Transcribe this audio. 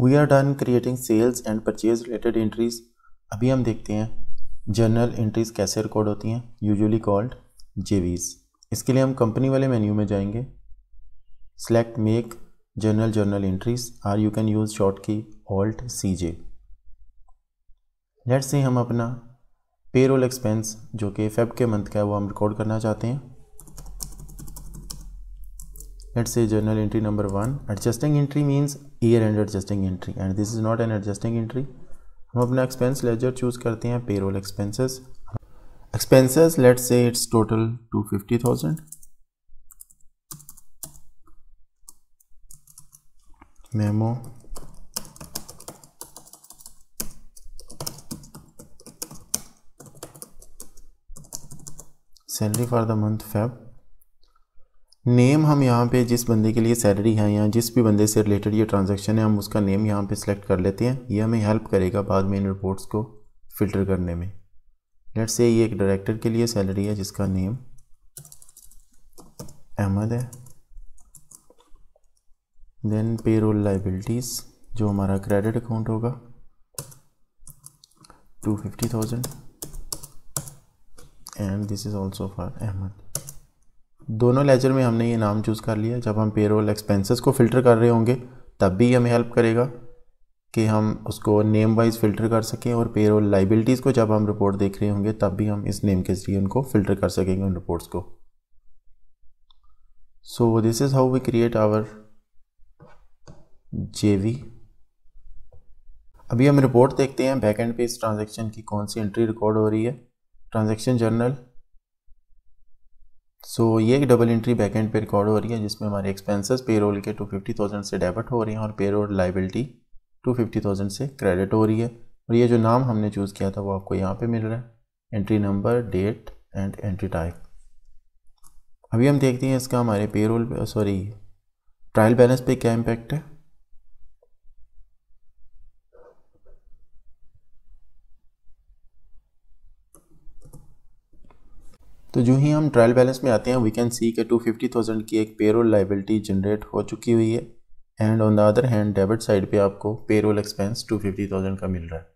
we are done creating sales and purchase related entries अभी हम देखते हैं जर्नल एंट्रीज कैसे रिकॉर्ड होती हैं यूजुअली कॉल्ड जेवीज इसके लिए हम कंपनी वाले मेन्यू में जाएंगे select make journal journal entries or you can use short key alt C J let's say हम अपना पेरोल एक्सपेंस जो कि फेब के मंथ का है वो हम रिकॉर्ड करना चाहते हैं let's say journal entry number one adjusting entry means year end adjusting entry and this is not an adjusting entry हम अपना एक्सपेंस लेजर चूज़ करते हैं payroll expenses expenses let say it's total two fifty thousand memo salary for the month Feb name हम यहाँ पे जिस बंदे के लिए सैलरी है या जिस भी बंदे से रिलेटेड ये ट्रांजैक्शन है हम उसका नेम यहाँ पे सेलेक्ट कर लेते हैं ये हमें हेल्प करेगा बाद में इन रिपोर्ट्स को फिल्टर करने में लेट से ये एक डायरेक्टर के लिए सैलरी है जिसका नेम अहमद है देन पे रोल लाइबिलिटीज़ जो हमारा क्रेडिट अकाउंट होगा two fifty thousand and this is also for Ahmed दोनों लेजर में हमने ये नाम चूज़ कर लिया जब हम पेरोल एक्सपेंसेस को फ़िल्टर कर रहे होंगे तब भी हमें हेल्प करेगा कि हम उसको नेम वाइज फ़िल्टर कर सकें और पेरोल लाइबिलिटीज़ को जब हम रिपोर्ट देख रहे होंगे तब भी हम इस नेम के ज़रिए उनको फ़िल्टर कर सकेंगे उन रिपोर्ट्स को so this is how we create our J अभी हम रिपोर्ट देखते हैं बैक एंड पे इस ट्रांजेक्शन की कौन सी एंट्री रिकॉर्ड हो रही है ट्रांजेक्शन जर्नल सो ये एक डबल एंट्री बैक एंड पे रिकॉर्ड हो रही है जिसमें हमारे एक्सपेंसेस पेरोल के टू फिफ्टी थाउजेंड से डेबिट हो रहे हैं और payroll liability two fifty thousand से क्रेडिट हो रही है और ये जो नाम हमने चूज़ किया था वो आपको यहाँ पे मिल रहा है entry number date and entry type अभी हम देखते हैं इसका हमारे पेरोल सॉरी ट्रायल बैलेंस पे क्या इम्पैक्ट है तो जो ही हम ट्रायल बैलेंस में आते हैं वी कैन सी के टू फिफ्टी थाउजेंड की एक पेरोल लाइबिलिटी जनरेट हो चुकी हुई है and on the other hand debit side पे आपको payroll expense two fifty thousand का मिल रहा है